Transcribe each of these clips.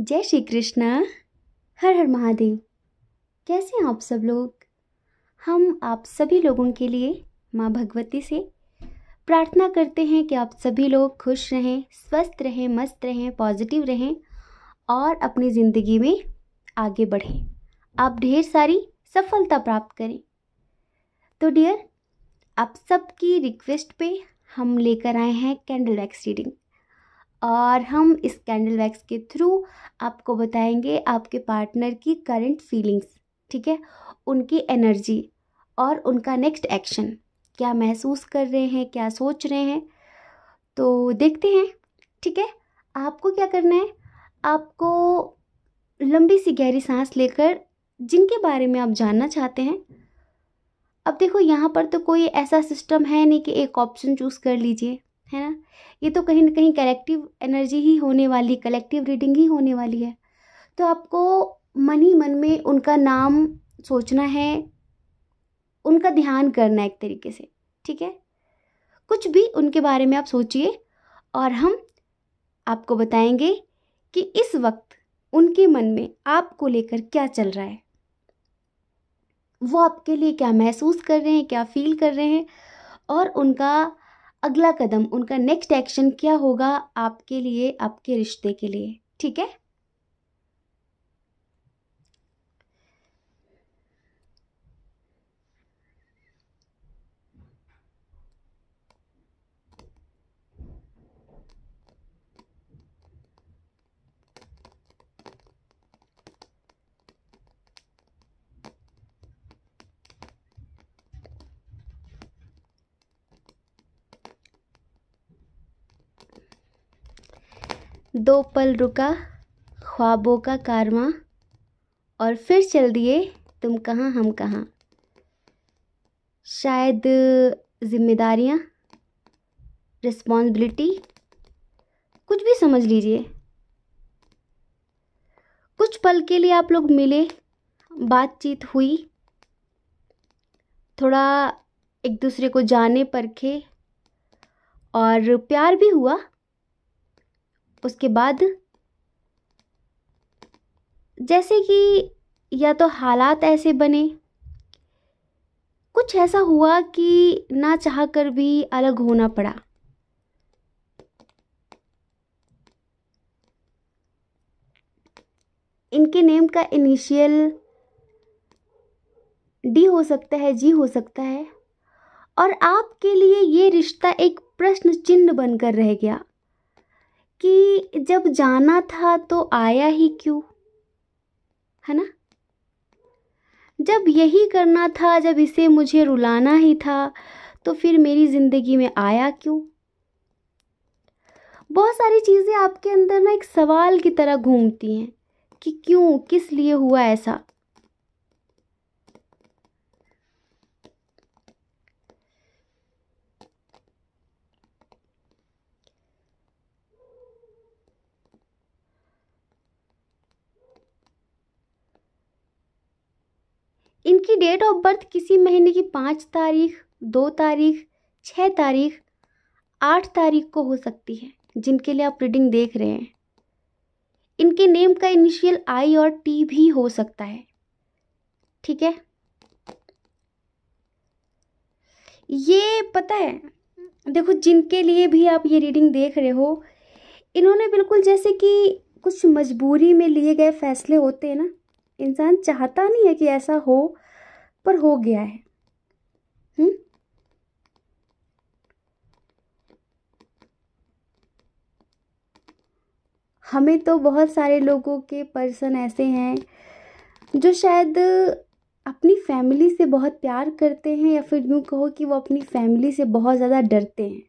जय श्री कृष्णा हर हर महादेव कैसे हैं आप सब लोग हम आप सभी लोगों के लिए माँ भगवती से प्रार्थना करते हैं कि आप सभी लोग खुश रहें स्वस्थ रहें मस्त रहें पॉजिटिव रहें और अपनी ज़िंदगी में आगे बढ़ें आप ढेर सारी सफलता प्राप्त करें तो डियर आप सबकी रिक्वेस्ट पे हम लेकर आए हैं कैंडल वैक्स रीडिंग और हम इस कैंडल वैक्स के थ्रू आपको बताएंगे आपके पार्टनर की करंट फीलिंग्स ठीक है उनकी एनर्जी और उनका नेक्स्ट एक्शन क्या महसूस कर रहे हैं क्या सोच रहे हैं तो देखते हैं ठीक है आपको क्या करना है आपको लंबी सी गहरी सांस लेकर जिनके बारे में आप जानना चाहते हैं अब देखो यहाँ पर तो कोई ऐसा सिस्टम है नहीं कि एक ऑप्शन चूज़ कर लीजिए है ना ये तो कहीं ना कहीं कलेक्टिव एनर्जी ही होने वाली कलेक्टिव रीडिंग ही होने वाली है तो आपको मन ही मन में उनका नाम सोचना है उनका ध्यान करना है एक तरीके से ठीक है कुछ भी उनके बारे में आप सोचिए और हम आपको बताएंगे कि इस वक्त उनके मन में आपको लेकर क्या चल रहा है वो आपके लिए क्या महसूस कर रहे हैं क्या फील कर रहे हैं और उनका अगला कदम उनका नेक्स्ट एक्शन क्या होगा आपके लिए आपके रिश्ते के लिए ठीक है दो पल रुका ख्वाबों का कारवां और फिर चल दिए तुम कहाँ हम कहाँ शायद जिम्मेदारियाँ रिस्पॉन्सिबिलिटी कुछ भी समझ लीजिए कुछ पल के लिए आप लोग मिले बातचीत हुई थोड़ा एक दूसरे को जाने परखे और प्यार भी हुआ उसके बाद जैसे कि या तो हालात ऐसे बने कुछ ऐसा हुआ कि ना चाह कर भी अलग होना पड़ा इनके नेम का इनिशियल डी हो सकता है जी हो सकता है और आपके लिए ये रिश्ता एक प्रश्न चिन्ह बनकर रह गया कि जब जाना था तो आया ही क्यों है ना जब यही करना था जब इसे मुझे रुलाना ही था तो फिर मेरी ज़िंदगी में आया क्यों बहुत सारी चीज़ें आपके अंदर ना एक सवाल की तरह घूमती हैं कि क्यों किस लिए हुआ ऐसा इनकी डेट ऑफ बर्थ किसी महीने की पाँच तारीख दो तारीख छः तारीख आठ तारीख को हो सकती है जिनके लिए आप रीडिंग देख रहे हैं इनके नेम का इनिशियल आई और टी भी हो सकता है ठीक है ये पता है देखो जिनके लिए भी आप ये रीडिंग देख रहे हो इन्होंने बिल्कुल जैसे कि कुछ मजबूरी में लिए गए फैसले होते हैं ना इंसान चाहता नहीं है कि ऐसा हो पर हो गया है हुँ? हम्म? हमें तो बहुत सारे लोगों के पर्सन ऐसे हैं जो शायद अपनी फैमिली से बहुत प्यार करते हैं या फिर यूँ कहो कि वो अपनी फैमिली से बहुत ज़्यादा डरते हैं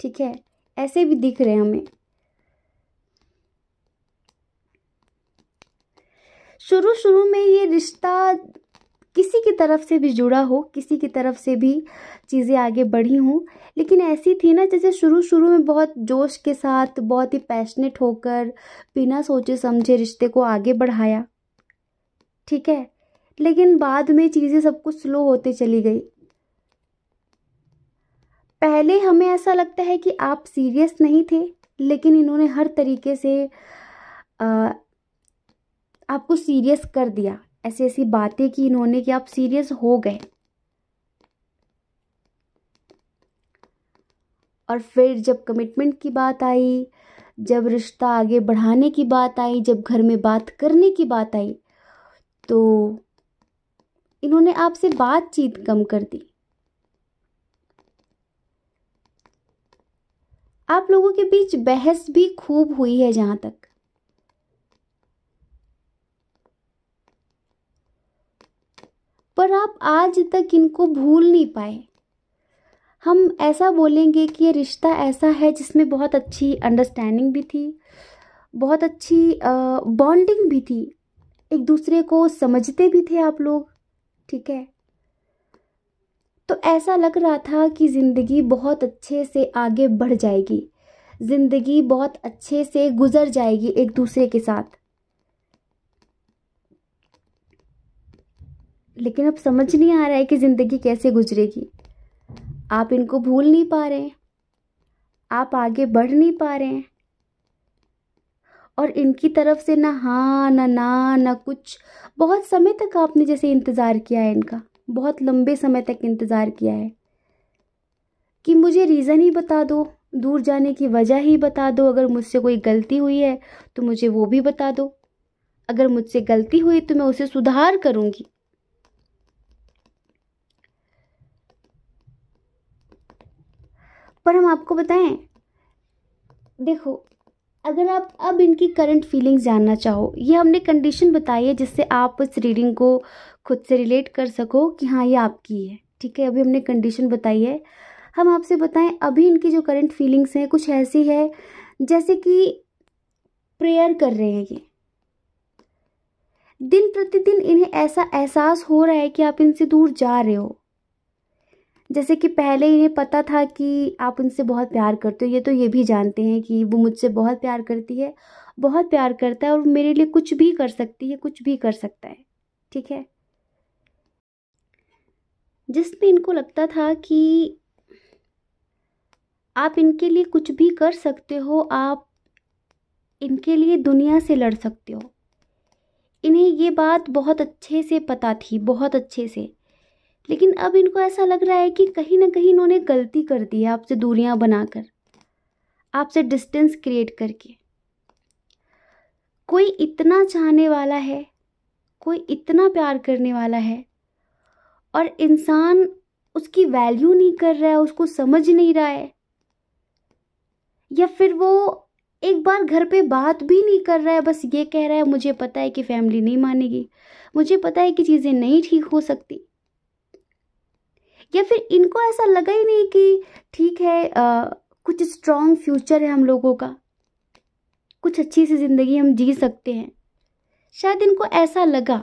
ठीक है ऐसे भी दिख रहे हैं हमें शुरू शुरू में ये रिश्ता किसी की तरफ से भी जुड़ा हो किसी की तरफ से भी चीज़ें आगे बढ़ी हों लेकिन ऐसी थी ना जैसे शुरू शुरू में बहुत जोश के साथ बहुत ही पैशनेट होकर बिना सोचे समझे रिश्ते को आगे बढ़ाया ठीक है लेकिन बाद में चीज़ें सब कुछ स्लो होते चली गई पहले हमें ऐसा लगता है कि आप सीरियस नहीं थे लेकिन इन्होंने हर तरीके से आ, आपको सीरियस कर दिया ऐसी ऐसी बातें की इन्होंने कि आप सीरियस हो गए और फिर जब कमिटमेंट की बात आई जब रिश्ता आगे बढ़ाने की बात आई जब घर में बात करने की बात आई तो इन्होंने आपसे बातचीत कम कर दी आप लोगों के बीच बहस भी खूब हुई है जहाँ तक आज तक इनको भूल नहीं पाए हम ऐसा बोलेंगे कि ये रिश्ता ऐसा है जिसमें बहुत अच्छी अंडरस्टैंडिंग भी थी बहुत अच्छी बॉन्डिंग भी थी एक दूसरे को समझते भी थे आप लोग ठीक है तो ऐसा लग रहा था कि ज़िंदगी बहुत अच्छे से आगे बढ़ जाएगी ज़िंदगी बहुत अच्छे से गुजर जाएगी एक दूसरे के साथ लेकिन अब समझ नहीं आ रहा है कि ज़िंदगी कैसे गुजरेगी आप इनको भूल नहीं पा रहे हैं आप आगे बढ़ नहीं पा रहे हैं और इनकी तरफ से ना हाँ ना ना ना कुछ बहुत समय तक आपने जैसे इंतज़ार किया है इनका बहुत लंबे समय तक इंतज़ार किया है कि मुझे रीज़न ही बता दो दूर जाने की वजह ही बता दो अगर मुझसे कोई गलती हुई है तो मुझे वो भी बता दो अगर मुझसे गलती हुई तो मैं उसे सुधार करूँगी पर हम आपको बताएं देखो अगर आप अब इनकी करंट फीलिंग्स जानना चाहो ये हमने कंडीशन बताई है जिससे आप इस रीडिंग को खुद से रिलेट कर सको कि हाँ ये आपकी है ठीक है अभी हमने कंडीशन बताई है हम आपसे बताएं अभी इनकी जो करंट फीलिंग्स हैं कुछ ऐसी है जैसे कि प्रेयर कर रहे हैं ये दिन प्रतिदिन इन्हें ऐसा एहसास हो रहा है कि आप इनसे दूर जा रहे हो जैसे कि पहले इन्हें पता था कि आप उनसे बहुत प्यार करते हो ये तो ये भी जानते हैं कि वो मुझसे बहुत प्यार करती है बहुत प्यार करता है और मेरे लिए कुछ भी कर सकती है कुछ भी कर सकता है ठीक है जिसमें इनको लगता था कि आप इनके लिए कुछ भी कर सकते हो आप इनके लिए दुनिया से लड़ सकते हो इन्हें ये बात बहुत अच्छे से पता थी बहुत अच्छे से लेकिन अब इनको ऐसा लग रहा है कि कहीं ना कहीं इन्होंने गलती कर दी है आपसे दूरियां बनाकर आपसे डिस्टेंस क्रिएट करके कोई इतना चाहने वाला है कोई इतना प्यार करने वाला है और इंसान उसकी वैल्यू नहीं कर रहा है उसको समझ नहीं रहा है या फिर वो एक बार घर पे बात भी नहीं कर रहा है बस ये कह रहा है मुझे पता है कि फैमिली नहीं मानेगी मुझे पता है कि चीज़ें नहीं ठीक हो सकती या फिर इनको ऐसा लगा ही नहीं कि ठीक है आ, कुछ स्ट्रॉन्ग फ्यूचर है हम लोगों का कुछ अच्छी सी ज़िंदगी हम जी सकते हैं शायद इनको ऐसा लगा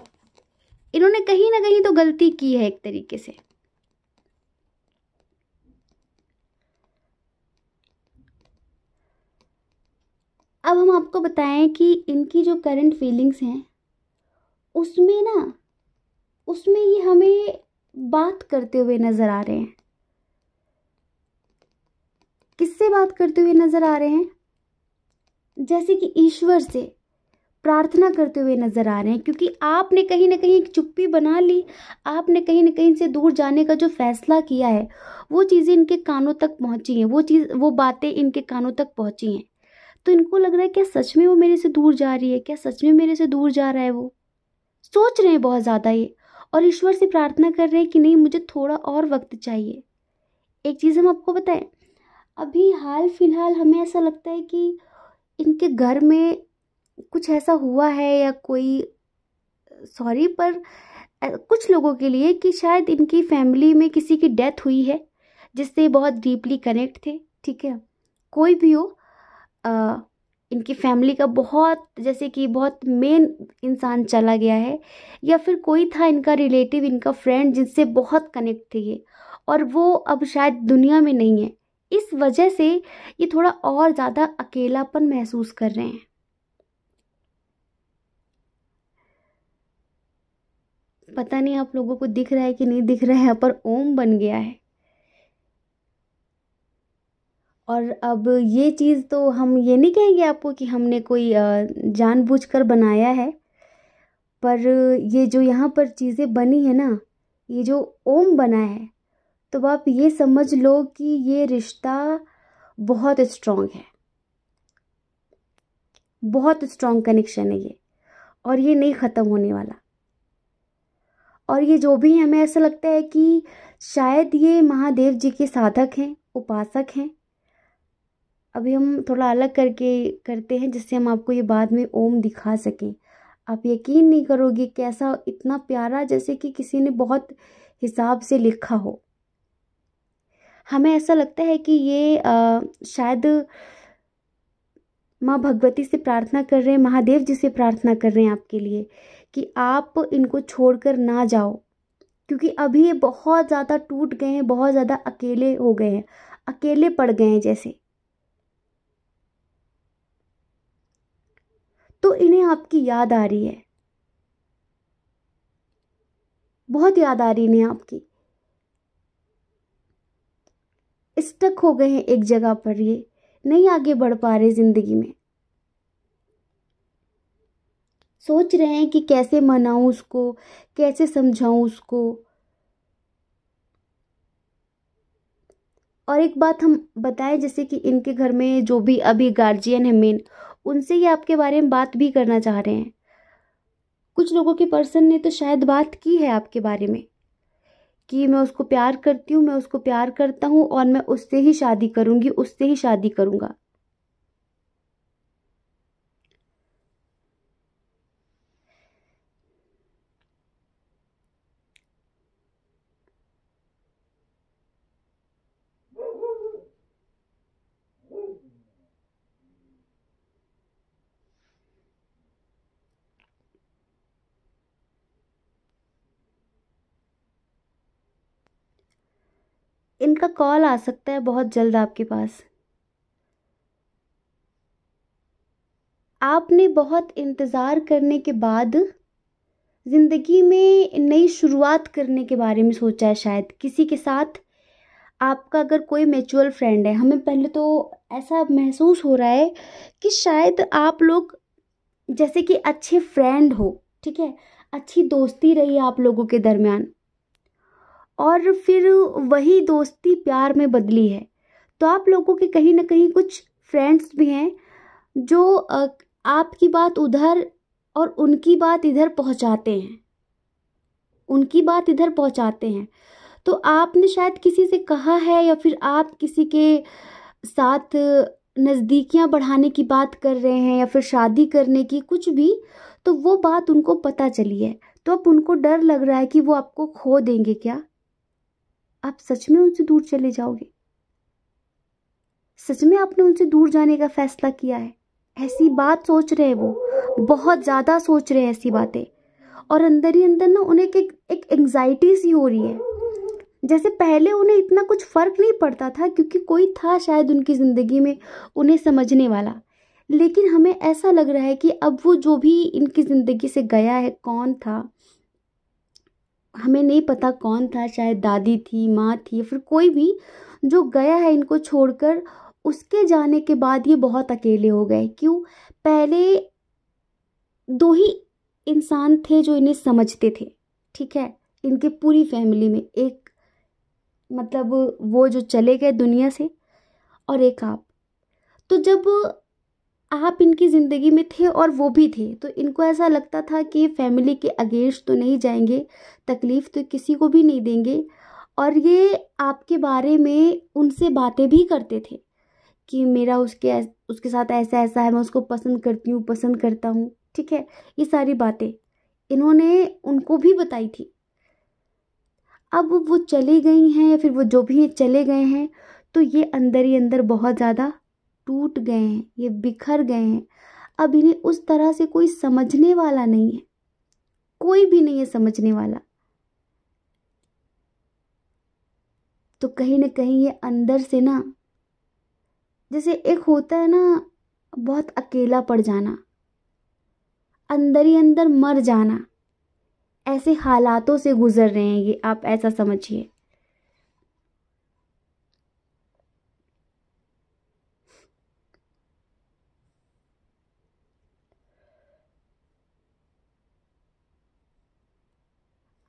इन्होंने कहीं ना कहीं तो गलती की है एक तरीके से अब हम आपको बताएं कि इनकी जो करंट फीलिंग्स हैं उसमें ना उसमें ये हमें बात करते हुए नजर आ रहे हैं किससे बात करते हुए नजर आ रहे हैं जैसे कि ईश्वर से प्रार्थना करते हुए नजर आ रहे हैं क्योंकि आपने कहीं ना कहीं एक चुप्पी बना ली आपने कहीं ना कहीं से दूर जाने का जो फैसला किया है वो चीज़ें इनके कानों तक पहुंची हैं वो चीज़ वो बातें इनके कानों तक पहुंची हैं तो इनको लग रहा है क्या सच में वो मेरे से दूर जा रही है क्या सच में मेरे से दूर जा रहा है वो सोच रहे हैं बहुत ज़्यादा ये और ईश्वर से प्रार्थना कर रहे हैं कि नहीं मुझे थोड़ा और वक्त चाहिए एक चीज़ हम आपको बताएं अभी हाल फिलहाल हमें ऐसा लगता है कि इनके घर में कुछ ऐसा हुआ है या कोई सॉरी पर कुछ लोगों के लिए कि शायद इनकी फैमिली में किसी की डेथ हुई है जिससे बहुत डीपली कनेक्ट थे ठीक है कोई भी हो आ, इनकी फैमिली का बहुत जैसे कि बहुत मेन इंसान चला गया है या फिर कोई था इनका रिलेटिव इनका फ्रेंड जिनसे बहुत कनेक्ट थे ये और वो अब शायद दुनिया में नहीं है इस वजह से ये थोड़ा और ज़्यादा अकेलापन महसूस कर रहे हैं पता नहीं आप लोगों को दिख रहा है कि नहीं दिख रहा है पर ओम बन गया है और अब ये चीज़ तो हम ये नहीं कहेंगे आपको कि हमने कोई जानबूझकर बनाया है पर ये जो यहाँ पर चीज़ें बनी है ना ये जो ओम बना है तो आप ये समझ लो कि ये रिश्ता बहुत स्ट्रॉन्ग है बहुत स्ट्रॉन्ग कनेक्शन है ये और ये नहीं ख़त्म होने वाला और ये जो भी हमें ऐसा लगता है कि शायद ये महादेव जी के साधक हैं उपासक हैं अभी हम थोड़ा अलग करके करते हैं जिससे हम आपको ये बाद में ओम दिखा सकें आप यकीन नहीं करोगे कैसा इतना प्यारा जैसे कि किसी ने बहुत हिसाब से लिखा हो हमें ऐसा लगता है कि ये आ, शायद माँ भगवती से प्रार्थना कर रहे हैं महादेव जी से प्रार्थना कर रहे हैं आपके लिए कि आप इनको छोड़कर ना जाओ क्योंकि अभी ये बहुत ज़्यादा टूट गए हैं बहुत ज़्यादा अकेले हो गए हैं अकेले पड़ गए हैं जैसे तो इन्हें आपकी याद आ रही है बहुत याद आ रही इन्हें आपकी स्टक हो गए हैं एक जगह पर ये नहीं आगे बढ़ पा रहे ज़िंदगी में सोच रहे हैं कि कैसे मनाऊं उसको कैसे समझाऊं उसको और एक बात हम बताएं जैसे कि इनके घर में जो भी अभी गार्जियन है मेन उनसे ही आपके बारे में बात भी करना चाह रहे हैं कुछ लोगों के पर्सन ने तो शायद बात की है आपके बारे में कि मैं उसको प्यार करती हूँ मैं उसको प्यार करता हूँ और मैं उससे ही शादी करूँगी उससे ही शादी करूँगा कॉल आ सकता है बहुत जल्द आपके पास आपने बहुत इंतज़ार करने के बाद ज़िंदगी में नई शुरुआत करने के बारे में सोचा है शायद किसी के साथ आपका अगर कोई म्यूचुअल फ्रेंड है हमें पहले तो ऐसा महसूस हो रहा है कि शायद आप लोग जैसे कि अच्छे फ्रेंड हो ठीक है अच्छी दोस्ती रही आप लोगों के दरमियान और फिर वही दोस्ती प्यार में बदली है तो आप लोगों के कहीं ना कहीं कुछ फ्रेंड्स भी हैं जो आपकी बात उधर और उनकी बात इधर पहुंचाते हैं उनकी बात इधर पहुंचाते हैं तो आपने शायद किसी से कहा है या फिर आप किसी के साथ नज़दीकियां बढ़ाने की बात कर रहे हैं या फिर शादी करने की कुछ भी तो वो बात उनको पता चली है तो अब उनको डर लग रहा है कि वो आपको खो देंगे क्या आप सच में उनसे दूर चले जाओगे सच में आपने उनसे दूर जाने का फैसला किया है ऐसी बात सोच रहे हैं वो बहुत ज़्यादा सोच रहे हैं ऐसी बातें और अंदर ही अंदर ना उन्हें एक एक एंग्जाइटी सी हो रही है जैसे पहले उन्हें इतना कुछ फ़र्क नहीं पड़ता था क्योंकि कोई था शायद उनकी ज़िंदगी में उन्हें समझने वाला लेकिन हमें ऐसा लग रहा है कि अब वो जो भी इनकी ज़िंदगी से गया है कौन था हमें नहीं पता कौन था शायद दादी थी माँ थी फिर कोई भी जो गया है इनको छोड़कर उसके जाने के बाद ये बहुत अकेले हो गए क्यों पहले दो ही इंसान थे जो इन्हें समझते थे ठीक है इनके पूरी फैमिली में एक मतलब वो जो चले गए दुनिया से और एक आप तो जब आप इनकी ज़िंदगी में थे और वो भी थे तो इनको ऐसा लगता था कि फैमिली के अगेंस्ट तो नहीं जाएंगे तकलीफ़ तो किसी को भी नहीं देंगे और ये आपके बारे में उनसे बातें भी करते थे कि मेरा उसके उसके साथ ऐसा ऐसा है मैं उसको पसंद करती हूँ पसंद करता हूँ ठीक है ये सारी बातें इन्होंने उनको भी बताई थी अब वो चली गई हैं या फिर वो जो भी हैं चले गए हैं तो ये अंदर ही अंदर बहुत ज़्यादा टूट गए हैं ये बिखर गए हैं अब इन्हें उस तरह से कोई समझने वाला नहीं है कोई भी नहीं है समझने वाला तो कहीं ना कहीं ये अंदर से ना जैसे एक होता है ना बहुत अकेला पड़ जाना अंदर ही अंदर मर जाना ऐसे हालातों से गुजर रहे हैं ये आप ऐसा समझिए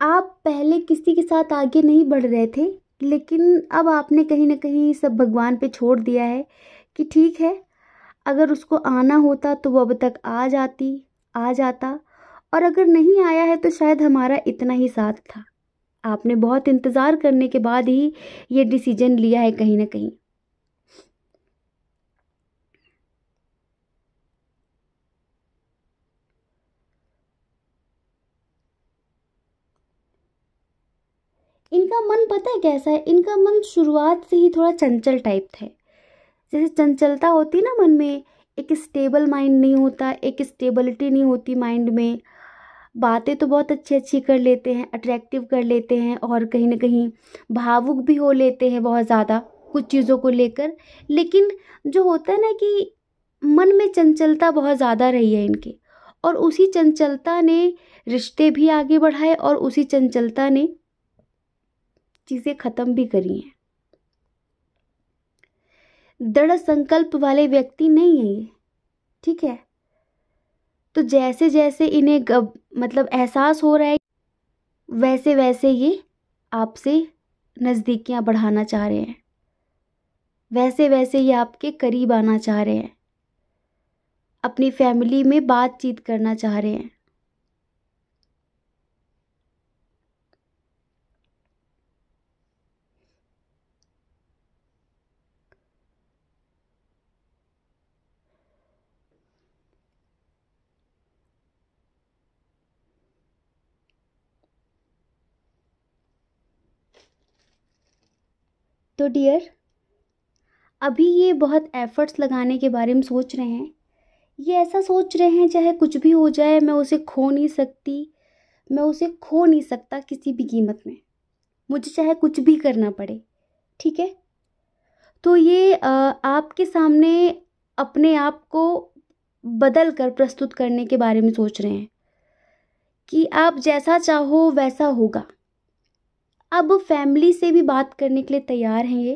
आप पहले किसी के साथ आगे नहीं बढ़ रहे थे लेकिन अब आपने कहीं ना कहीं सब भगवान पे छोड़ दिया है कि ठीक है अगर उसको आना होता तो वो अब तक आ जाती आ जाता और अगर नहीं आया है तो शायद हमारा इतना ही साथ था आपने बहुत इंतज़ार करने के बाद ही ये डिसीजन लिया है कहीं ना कहीं कैसा है इनका मन शुरुआत से ही थोड़ा चंचल टाइप था जैसे चंचलता होती ना मन में एक स्टेबल माइंड नहीं होता एक स्टेबलिटी नहीं होती माइंड में बातें तो बहुत अच्छी अच्छी कर लेते हैं अट्रैक्टिव कर लेते हैं और कहीं ना कहीं भावुक भी हो लेते हैं बहुत ज़्यादा कुछ चीज़ों को लेकर लेकिन जो होता है ना कि मन में चंचलता बहुत ज़्यादा रही है इनकी और उसी चंचलता ने रिश्ते भी आगे बढ़ाए और उसी चंचलता ने चीज़ें ख़त्म भी करी हैं दृढ़ संकल्प वाले व्यक्ति नहीं है ये ठीक है तो जैसे जैसे इन्हें गब, मतलब एहसास हो रहा है वैसे वैसे ये आपसे नज़दीकियाँ बढ़ाना चाह रहे हैं वैसे वैसे ये आपके करीब आना चाह रहे हैं अपनी फैमिली में बातचीत करना चाह रहे हैं तो डियर अभी ये बहुत एफ़र्ट्स लगाने के बारे में सोच रहे हैं ये ऐसा सोच रहे हैं चाहे कुछ भी हो जाए मैं उसे खो नहीं सकती मैं उसे खो नहीं सकता किसी भी कीमत में मुझे चाहे कुछ भी करना पड़े ठीक है तो ये आपके सामने अपने आप को बदल कर प्रस्तुत करने के बारे में सोच रहे हैं कि आप जैसा चाहो वैसा होगा अब फैमिली से भी बात करने के लिए तैयार हैं ये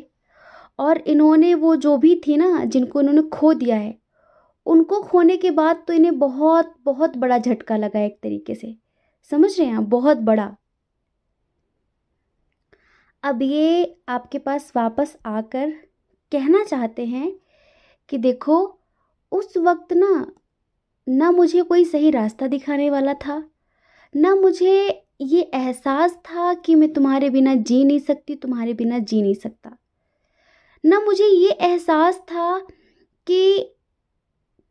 और इन्होंने वो जो भी थी ना जिनको इन्होंने खो दिया है उनको खोने के बाद तो इन्हें बहुत बहुत बड़ा झटका लगा एक तरीके से समझ रहे हैं बहुत बड़ा अब ये आपके पास वापस आकर कहना चाहते हैं कि देखो उस वक्त ना ना मुझे कोई सही रास्ता दिखाने वाला था ना मुझे ये एहसास था कि मैं तुम्हारे बिना जी नहीं सकती तुम्हारे बिना जी नहीं सकता ना मुझे ये एहसास था कि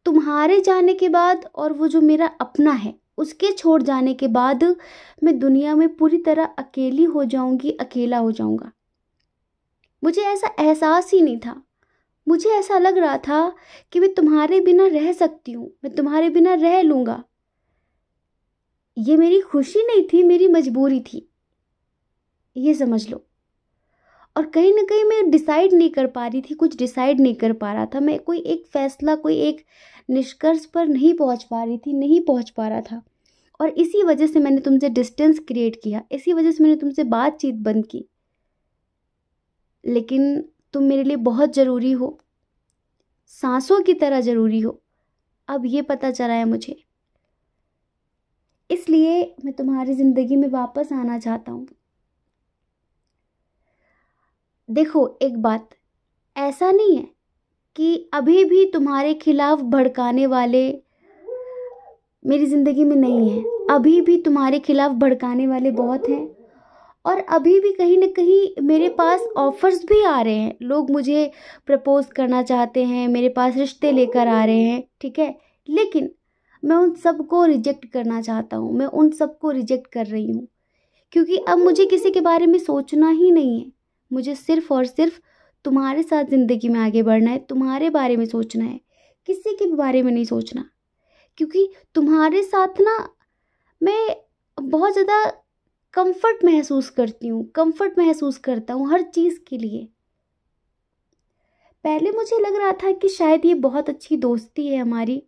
तुम्हारे जाने के बाद और वो जो मेरा अपना है उसके छोड़ जाने के बाद मैं दुनिया में पूरी तरह अकेली हो जाऊंगी अकेला हो जाऊंगा मुझे ऐसा एहसास ही नहीं था मुझे ऐसा लग रहा था कि मैं तुम्हारे बिना रह सकती हूँ मैं तुम्हारे बिना रह लूँगा ये मेरी खुशी नहीं थी मेरी मजबूरी थी ये समझ लो और कहीं ना कहीं मैं डिसाइड नहीं कर पा रही थी कुछ डिसाइड नहीं कर पा रहा था मैं कोई एक फैसला कोई एक निष्कर्ष पर नहीं पहुंच पा रही थी नहीं पहुंच पा रहा था और इसी वजह से मैंने तुमसे डिस्टेंस क्रिएट किया इसी वजह से मैंने तुमसे बातचीत बंद की लेकिन तुम मेरे लिए बहुत ज़रूरी हो सांसों की तरह ज़रूरी हो अब ये पता चला है मुझे इसलिए मैं तुम्हारी ज़िंदगी में वापस आना चाहता हूँ देखो एक बात ऐसा नहीं है कि अभी भी तुम्हारे खिलाफ भड़काने वाले मेरी ज़िंदगी में नहीं है अभी भी तुम्हारे खिलाफ भड़काने वाले बहुत हैं और अभी भी कहीं ना कहीं मेरे पास ऑफ़र्स भी आ रहे हैं लोग मुझे प्रपोज़ करना चाहते हैं मेरे पास रिश्ते लेकर आ रहे हैं ठीक है लेकिन मैं उन सबको रिजेक्ट करना चाहता हूँ मैं उन सबको रिजेक्ट कर रही हूँ क्योंकि अब मुझे किसी के बारे में सोचना ही नहीं है मुझे सिर्फ और सिर्फ तुम्हारे साथ ज़िंदगी में आगे बढ़ना है तुम्हारे बारे में सोचना है किसी के बारे में नहीं सोचना क्योंकि तुम्हारे साथ ना मैं बहुत ज़्यादा कंफर्ट महसूस करती हूँ कंफर्ट महसूस करता हूँ हर चीज़ के लिए पहले मुझे लग रहा था कि शायद ये बहुत अच्छी दोस्ती है हमारी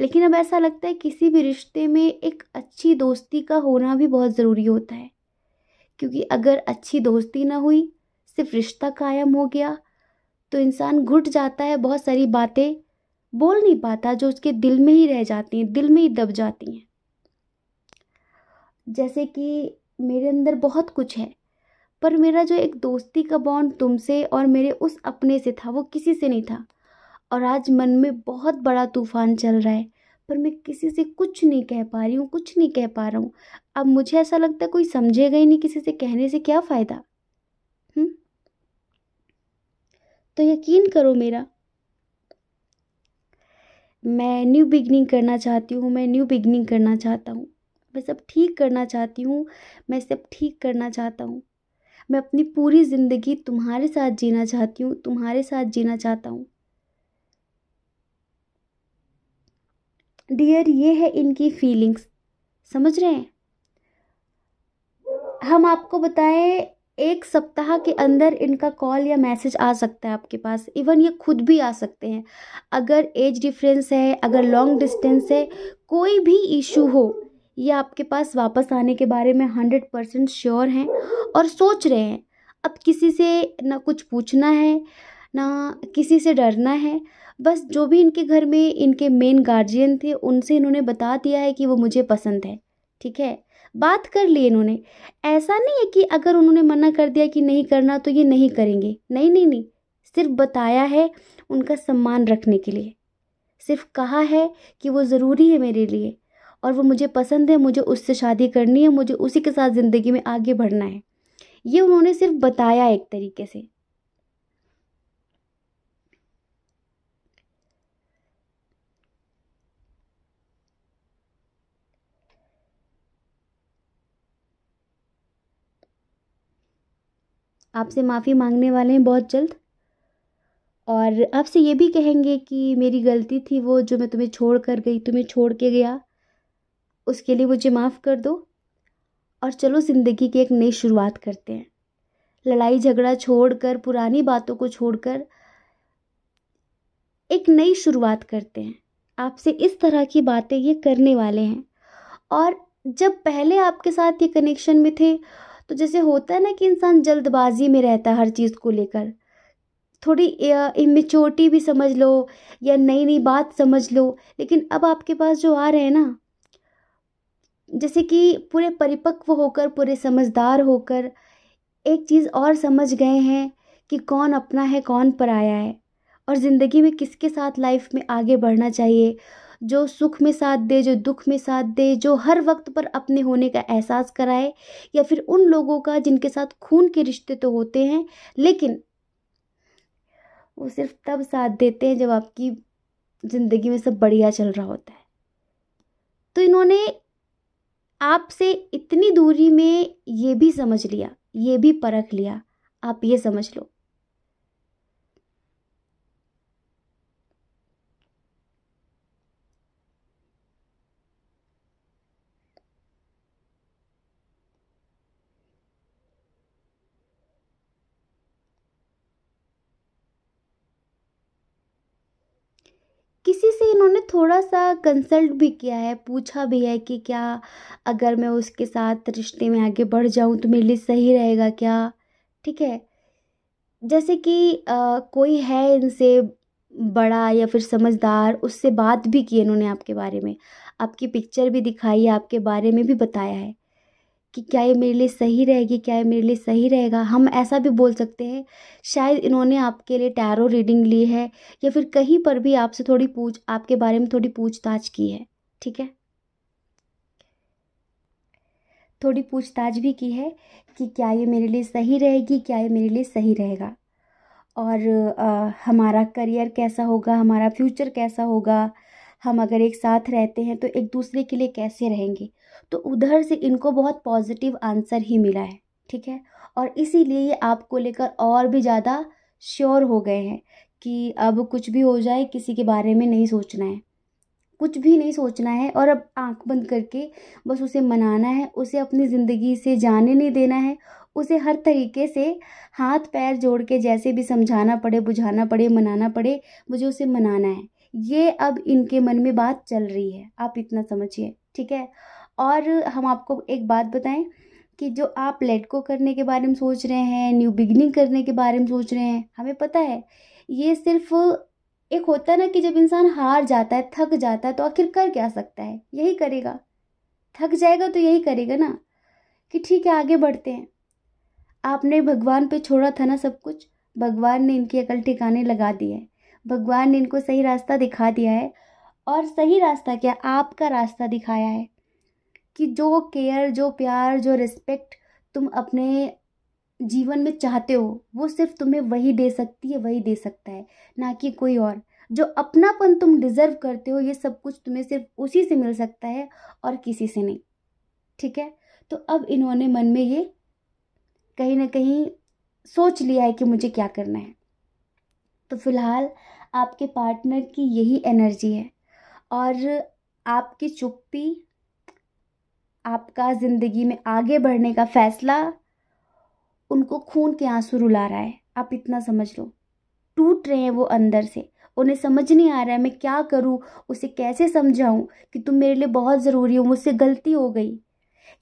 लेकिन अब ऐसा लगता है किसी भी रिश्ते में एक अच्छी दोस्ती का होना भी बहुत ज़रूरी होता है क्योंकि अगर अच्छी दोस्ती ना हुई सिर्फ रिश्ता कायम हो गया तो इंसान घुट जाता है बहुत सारी बातें बोल नहीं पाता जो उसके दिल में ही रह जाती हैं दिल में ही दब जाती हैं जैसे कि मेरे अंदर बहुत कुछ है पर मेरा जो एक दोस्ती का बॉन्ड तुमसे और मेरे उस अपने से था वो किसी से नहीं था और आज मन में बहुत बड़ा तूफ़ान चल रहा है पर मैं किसी से कुछ नहीं कह पा रही हूँ कुछ नहीं कह पा रहा हूँ अब मुझे ऐसा लगता है कोई समझेगा ही नहीं किसी से कहने से क्या फ़ायदा हम्म? तो यकीन करो मेरा मैं न्यू बिगनिंग करना चाहती हूँ मैं न्यू बिगनिंग करना चाहता हूँ मैं सब ठीक करना चाहती हूँ मैं सब ठीक करना चाहता हूँ मैं अपनी पूरी ज़िंदगी तुम्हारे साथ जीना चाहती हूँ तुम्हारे साथ जीना चाहता हूँ डियर ये है इनकी फीलिंग्स समझ रहे हैं हम आपको बताएं एक सप्ताह के अंदर इनका कॉल या मैसेज आ सकता है आपके पास इवन ये खुद भी आ सकते हैं अगर एज डिफरेंस है अगर लॉन्ग डिस्टेंस है कोई भी इशू हो ये आपके पास वापस आने के बारे में हंड्रेड परसेंट श्योर हैं और सोच रहे हैं अब किसी से ना कुछ पूछना है ना किसी से डरना है बस जो भी इनके घर में इनके मेन गार्जियन थे उनसे इन्होंने बता दिया है कि वो मुझे पसंद है ठीक है बात कर ली इन्होंने ऐसा नहीं है कि अगर उन्होंने मना कर दिया कि नहीं करना तो ये नहीं करेंगे नहीं नहीं नहीं सिर्फ बताया है उनका सम्मान रखने के लिए सिर्फ कहा है कि वो ज़रूरी है मेरे लिए और वो मुझे पसंद है मुझे उससे शादी करनी है मुझे उसी के साथ ज़िंदगी में आगे बढ़ना है ये उन्होंने सिर्फ बताया एक तरीके से आपसे माफ़ी मांगने वाले हैं बहुत जल्द और आपसे ये भी कहेंगे कि मेरी गलती थी वो जो मैं तुम्हें छोड़ कर गई तुम्हें छोड़ के गया उसके लिए मुझे माफ़ कर दो और चलो ज़िंदगी की एक नई शुरुआत करते हैं लड़ाई झगड़ा छोड़कर पुरानी बातों को छोड़कर एक नई शुरुआत करते हैं आपसे इस तरह की बातें ये करने वाले हैं और जब पहले आपके साथ ये कनेक्शन में थे तो जैसे होता है ना कि इंसान जल्दबाजी में रहता है हर चीज़ को लेकर थोड़ी इमेच्योरिटी भी समझ लो या नई नई बात समझ लो लेकिन अब आपके पास जो आ रहे हैं ना जैसे कि पूरे परिपक्व होकर पूरे समझदार होकर एक चीज़ और समझ गए हैं कि कौन अपना है कौन पराया है और ज़िंदगी में किसके साथ लाइफ में आगे बढ़ना चाहिए जो सुख में साथ दे जो दुख में साथ दे जो हर वक्त पर अपने होने का एहसास कराए या फिर उन लोगों का जिनके साथ खून के रिश्ते तो होते हैं लेकिन वो सिर्फ तब साथ देते हैं जब आपकी ज़िंदगी में सब बढ़िया चल रहा होता है तो इन्होंने आपसे इतनी दूरी में ये भी समझ लिया ये भी परख लिया आप ये समझ लो किसी से इन्होंने थोड़ा सा कंसल्ट भी किया है पूछा भी है कि क्या अगर मैं उसके साथ रिश्ते में आगे बढ़ जाऊँ तो मेरे लिए सही रहेगा क्या ठीक है जैसे कि आ, कोई है इनसे बड़ा या फिर समझदार उससे बात भी की इन्होंने आपके बारे में आपकी पिक्चर भी दिखाई है आपके बारे में भी बताया है कि क्या ये मेरे लिए सही रहेगी क्या ये मेरे लिए सही रहेगा हम ऐसा भी बोल सकते हैं शायद इन्होंने आपके लिए टैरो रीडिंग ली है या फिर कहीं पर भी आपसे थोड़ी पूछ आपके बारे में थोड़ी पूछताछ की है ठीक है थोड़ी पूछताछ भी की है कि क्या ये मेरे लिए सही रहेगी क्या ये मेरे लिए सही रहेगा और आ, हमारा करियर कैसा होगा हमारा फ्यूचर कैसा होगा हम अगर एक साथ रहते हैं तो एक दूसरे के लिए कैसे रहेंगे तो उधर से इनको बहुत पॉजिटिव आंसर ही मिला है ठीक है और इसीलिए ये आपको लेकर और भी ज़्यादा श्योर हो गए हैं कि अब कुछ भी हो जाए किसी के बारे में नहीं सोचना है कुछ भी नहीं सोचना है और अब आंख बंद करके बस उसे मनाना है उसे अपनी ज़िंदगी से जाने नहीं देना है उसे हर तरीके से हाथ पैर जोड़ के जैसे भी समझाना पड़े बुझाना पड़े मनाना पड़े मुझे उसे मनाना है ये अब इनके मन में बात चल रही है आप इतना समझिए ठीक है और हम आपको एक बात बताएं कि जो आप लेट को करने के बारे में सोच रहे हैं न्यू बिगनिंग करने के बारे में सोच रहे हैं हमें पता है ये सिर्फ एक होता है ना कि जब इंसान हार जाता है थक जाता है तो आखिर कर क्या सकता है यही करेगा थक जाएगा तो यही करेगा ना कि ठीक है आगे बढ़ते हैं आपने भगवान पे छोड़ा था ना सब कुछ भगवान ने इनकी अकल ठिकाने लगा दी है भगवान ने इनको सही रास्ता दिखा दिया है और सही रास्ता क्या आपका रास्ता दिखाया है कि जो केयर जो प्यार जो रिस्पेक्ट तुम अपने जीवन में चाहते हो वो सिर्फ तुम्हें वही दे सकती है वही दे सकता है ना कि कोई और जो अपनापन तुम डिज़र्व करते हो ये सब कुछ तुम्हें सिर्फ उसी से मिल सकता है और किसी से नहीं ठीक है तो अब इन्होंने मन में ये कहीं ना कहीं सोच लिया है कि मुझे क्या करना है तो फिलहाल आपके पार्टनर की यही एनर्जी है और आपकी चुप्पी आपका ज़िंदगी में आगे बढ़ने का फैसला उनको खून के आंसू रुला रहा है आप इतना समझ लो टूट रहे हैं वो अंदर से उन्हें समझ नहीं आ रहा है मैं क्या करूँ उसे कैसे समझाऊँ कि तुम मेरे लिए बहुत ज़रूरी हो मुझसे गलती हो गई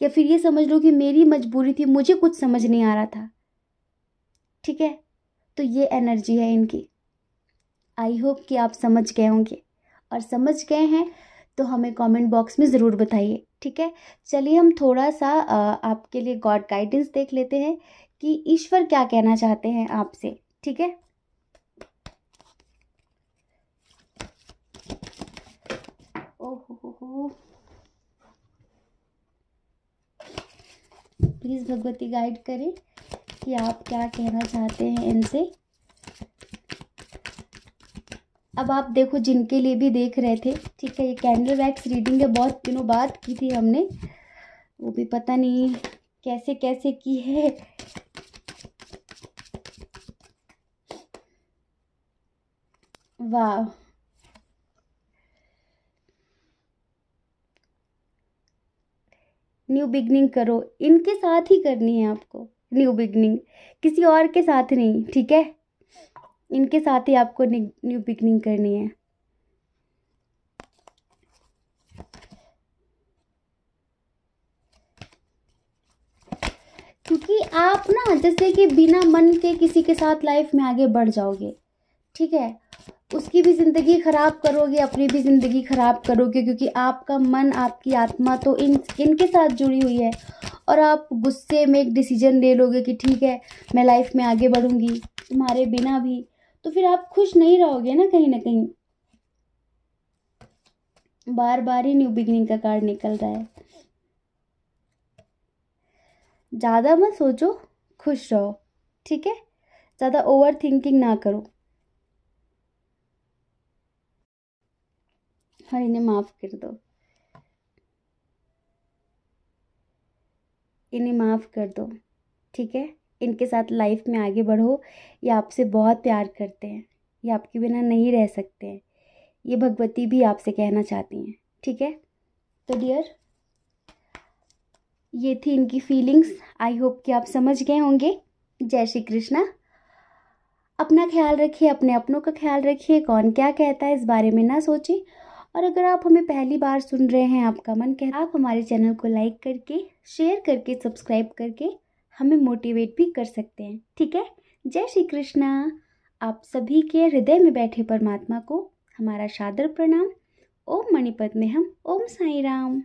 या फिर ये समझ लो कि मेरी मजबूरी थी मुझे कुछ समझ नहीं आ रहा था ठीक है तो ये एनर्जी है इनकी आई होप कि आप समझ गए होंगे और समझ गए हैं तो हमें कमेंट बॉक्स में ज़रूर बताइए ठीक है चलिए हम थोड़ा सा आपके लिए गॉड गाइडेंस देख लेते हैं कि ईश्वर क्या कहना चाहते हैं आपसे ठीक है ओहो प्लीज़ भगवती गाइड करें कि आप क्या कहना चाहते हैं इनसे अब आप देखो जिनके लिए भी देख रहे थे ठीक है ये कैंडल वैक्स रीडिंग है बहुत दिनों बाद की थी हमने वो भी पता नहीं कैसे कैसे की है वाह न्यू बिगनिंग करो इनके साथ ही करनी है आपको न्यू बिगनिंग किसी और के साथ नहीं ठीक है इनके साथ ही आपको न्यू पिकनिंग करनी है क्योंकि आप ना जैसे कि बिना मन के किसी के साथ लाइफ में आगे बढ़ जाओगे ठीक है उसकी भी ज़िंदगी ख़राब करोगे अपनी भी ज़िंदगी ख़राब करोगे क्योंकि आपका मन आपकी आत्मा तो इन इनके साथ जुड़ी हुई है और आप गुस्से में एक डिसीजन ले लोगे कि ठीक है मैं लाइफ में आगे बढ़ूंगी तुम्हारे बिना भी तो फिर आप खुश नहीं रहोगे ना कहीं ना कहीं बार बार ही न्यू बिगिनिंग का कार्ड निकल रहा है ज़्यादा मत सोचो खुश रहो ठीक है ज़्यादा ओवर थिंकिंग ना करो हर हाँ, इन्हें माफ़ कर दो इन्हें माफ़ कर दो ठीक है इनके साथ लाइफ में आगे बढ़ो ये आपसे बहुत प्यार करते हैं ये आपके बिना नहीं रह सकते हैं ये भगवती भी आपसे कहना चाहती हैं ठीक है तो डियर ये थी इनकी फीलिंग्स आई होप कि आप समझ गए होंगे जय श्री कृष्णा अपना ख्याल रखिए अपने अपनों का ख्याल रखिए कौन क्या कहता है इस बारे में ना सोचें और अगर आप हमें पहली बार सुन रहे हैं आपका मन कह आप हमारे चैनल को लाइक करके शेयर करके सब्सक्राइब करके हमें मोटिवेट भी कर सकते हैं ठीक है जय श्री कृष्णा आप सभी के हृदय में बैठे परमात्मा को हमारा सादर प्रणाम ओम मणिपद में हम ओम साई राम